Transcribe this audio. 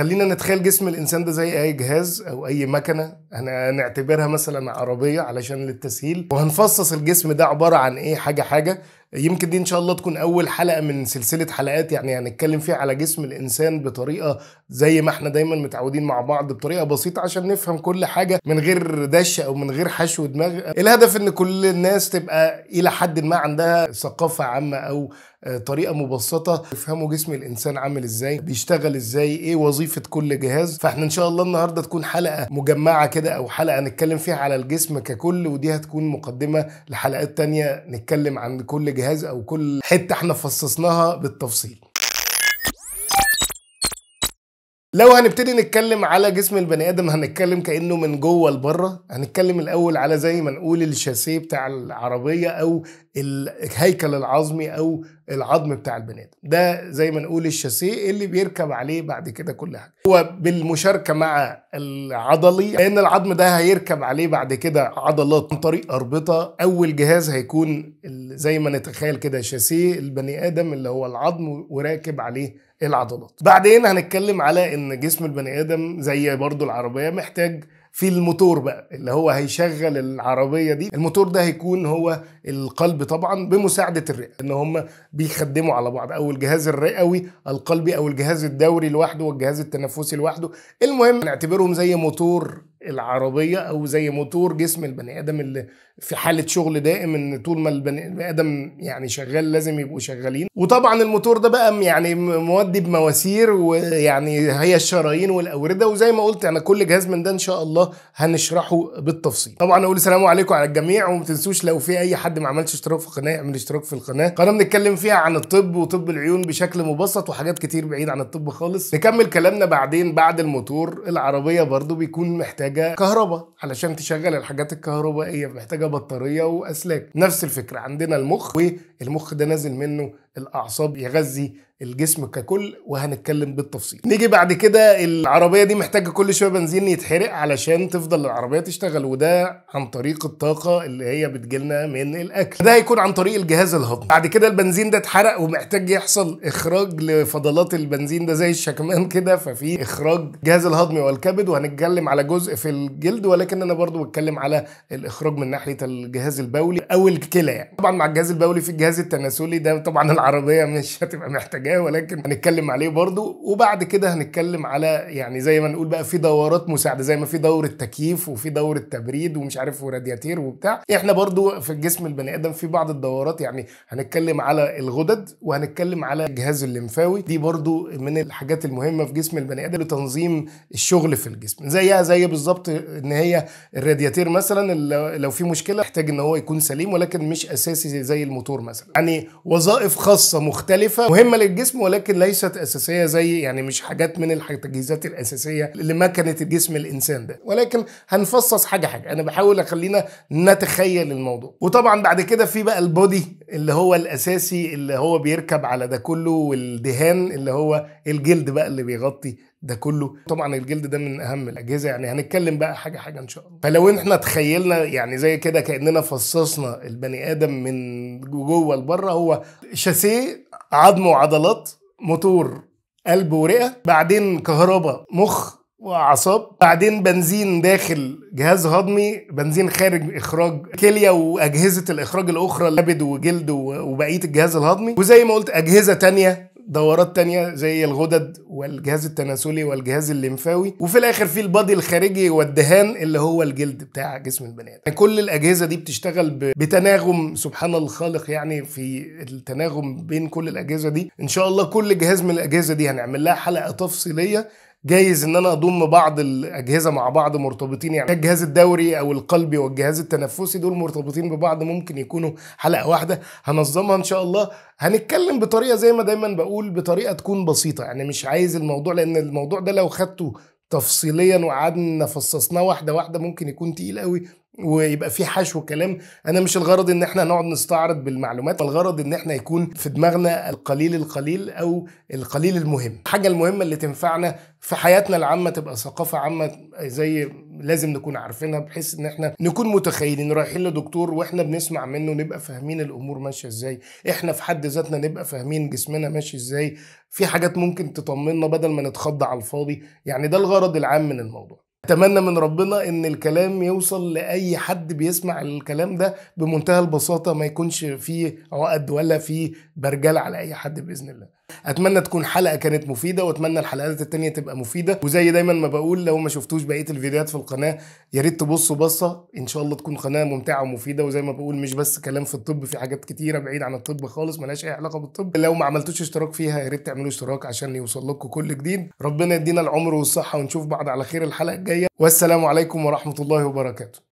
خلينا نتخيل جسم الانسان ده زي اي جهاز او اي مكنه هنعتبرها مثلا عربيه علشان للتسهيل وهنفصص الجسم ده عباره عن ايه حاجه حاجه يمكن دي ان شاء الله تكون اول حلقه من سلسله حلقات يعني هنتكلم فيها على جسم الانسان بطريقه زي ما احنا دايما متعودين مع بعض بطريقه بسيطه عشان نفهم كل حاجه من غير دش او من غير حشو دماغ الهدف ان كل الناس تبقى الى حد ما عندها ثقافه عامه او طريقه مبسطه يفهموا جسم الانسان عامل ازاي بيشتغل ازاي ايه وظيفه كل جهاز فاحنا ان شاء الله النهارده تكون حلقه مجمعه كده او حلقه نتكلم فيها على الجسم ككل ودي هتكون مقدمه لحلقات تانية نتكلم عن كل جهاز الجهاز او كل حته احنا فصصناها بالتفصيل لو هنبتدي نتكلم على جسم البني ادم هنتكلم كانه من جوه لبره هنتكلم الاول على زي ما نقول الشاسيه بتاع العربيه او الهيكل العظمي او العظم بتاع البني ادم ده زي ما نقول الشاسيه اللي بيركب عليه بعد كده كل حاجه هو بالمشاركه مع العضلي لان العظم ده هيركب عليه بعد كده عضلات عن طريق اربطه اول جهاز هيكون زي ما نتخيل كده شاسيه البني ادم اللي هو العظم وراكب عليه إيه العضلات بعدين هنتكلم على ان جسم البني ادم زي برضو العربيه محتاج في الموتور بقى اللي هو هيشغل العربية دي الموتور ده هيكون هو القلب طبعا بمساعدة الرئة ان هم بيخدموا على بعض او الجهاز الرئوي القلبي او الجهاز الدوري لوحده والجهاز التنفسي لوحده المهم نعتبرهم زي موتور العربيه او زي موتور جسم البني ادم اللي في حاله شغل دائم ان طول ما البني ادم يعني شغال لازم يبقوا شغالين وطبعا الموتور ده بقى يعني مودي بمواسير ويعني هي الشرايين والاورده وزي ما قلت انا كل جهاز من ده ان شاء الله هنشرحه بالتفصيل طبعا اقول السلام عليكم على الجميع وما تنسوش لو في اي حد ما عملش اشتراك في القناه يعمل اشتراك في القناه قناه بنتكلم فيها عن الطب وطب العيون بشكل مبسط وحاجات كتير بعيد عن الطب خالص نكمل كلامنا بعدين بعد الموتور العربيه برضو بيكون محتاج محتاجه كهرباء علشان تشغل الحاجات الكهربائيه محتاجه بطاريه واسلاك نفس الفكره عندنا المخ والمخ ده نازل منه الاعصاب يغذي الجسم ككل وهنتكلم بالتفصيل نيجي بعد كده العربيه دي محتاجه كل شويه بنزين يتحرق علشان تفضل العربيه تشتغل وده عن طريق الطاقه اللي هي بتجيلنا من الاكل ده هيكون عن طريق الجهاز الهضمي بعد كده البنزين ده اتحرق ومحتاج يحصل اخراج لفضلات البنزين ده زي الشكمان كده ففي اخراج جهاز الهضمي والكبد وهنتكلم على جزء في الجلد ولكن انا برضو بتكلم على الاخراج من ناحيه الجهاز البولي او الكلى يعني طبعا مع الجهاز البولي في الجهاز التناسلي ده طبعا العربيه مش هتبقى محتاجاه ولكن هنتكلم عليه برضو وبعد كده هنتكلم على يعني زي ما نقول بقى في دورات مساعده زي ما في دوره تكييف وفي دوره تبريد ومش عارف ورادياتير وبتاع احنا برضو في الجسم البني ادم في بعض الدورات يعني هنتكلم على الغدد وهنتكلم على الجهاز الليمفاوي دي برضو من الحاجات المهمه في جسم البني ادم لتنظيم الشغل في الجسم زيها زي بالظبط ان هي الرادياتير مثلا لو في مشكله يحتاج ان هو يكون سليم ولكن مش اساسي زي الموتور مثلا يعني وظائف خاصه مختلفه مهمه للجسم ولكن ليست اساسيه زي يعني مش حاجات من التجهيزات الاساسيه لمكنه الجسم الانسان ده ولكن هنفصص حاجه حاجه انا بحاول اخلينا نتخيل الموضوع وطبعا بعد كده في بقى البودي اللي هو الاساسي اللي هو بيركب على ده كله والدهان اللي هو الجلد بقى اللي بيغطي ده كله طبعا الجلد ده من اهم الاجهزه يعني هنتكلم بقى حاجه حاجه ان شاء الله فلو احنا تخيلنا يعني زي كده كاننا فصصنا البني ادم من جوه لبره هو شاسيه عظم وعضلات موتور قلب ورئه بعدين كهرباء مخ واعصاب بعدين بنزين داخل جهاز هضمي بنزين خارج اخراج كليه واجهزه الاخراج الاخرى الكبد وجلد وبقيه الجهاز الهضمي وزي ما قلت اجهزه تانية دورات تانية زي الغدد والجهاز التناسلي والجهاز الليمفاوي وفي الاخر في البادي الخارجي والدهان اللي هو الجلد بتاع جسم البني ادم يعني كل الاجهزه دي بتشتغل بتناغم سبحان الخالق يعني في التناغم بين كل الاجهزه دي ان شاء الله كل جهاز من الاجهزه دي هنعمل لها حلقه تفصيليه جايز ان انا اضم بعض الاجهزه مع بعض مرتبطين يعني الجهاز الدوري او القلبي والجهاز التنفسي دول مرتبطين ببعض ممكن يكونوا حلقه واحده هنظمها ان شاء الله هنتكلم بطريقه زي ما دايما بقول بطريقه تكون بسيطه يعني مش عايز الموضوع لان الموضوع ده لو خدته تفصيليا وقعدنا فصصناه واحده واحده ممكن يكون تقيل قوي ويبقى في حشو كلام انا مش الغرض ان احنا نقعد نستعرض بالمعلومات الغرض ان احنا يكون في دماغنا القليل القليل او القليل المهم الحاجه المهمه اللي تنفعنا في حياتنا العامه تبقى ثقافه عامه زي لازم نكون عارفينها بحيث ان احنا نكون متخيلين رايحين لدكتور واحنا بنسمع منه نبقى فاهمين الامور ماشيه ازاي احنا في حد ذاتنا نبقى فاهمين جسمنا ماشي ازاي في حاجات ممكن تطمنا بدل ما نتخض على الفاضي يعني ده الغرض العام من الموضوع اتمنى من ربنا ان الكلام يوصل لاي حد بيسمع الكلام ده بمنتهى البساطه ما يكونش فيه عقد ولا فيه برجله على اي حد باذن الله اتمنى تكون حلقه كانت مفيده واتمنى الحلقات التانية تبقى مفيده وزي دايما ما بقول لو ما شفتوش بقيه الفيديوهات في القناه يا ريت تبصوا بصه ان شاء الله تكون قناه ممتعه ومفيده وزي ما بقول مش بس كلام في الطب في حاجات كتيره بعيد عن الطب خالص ملهاش اي علاقه بالطب لو ما عملتوش اشتراك فيها يا ريت تعملوا اشتراك عشان يوصل لكم كل جديد ربنا يدينا العمر والصحه ونشوف بعض على خير الحلقه الجايه والسلام عليكم ورحمه الله وبركاته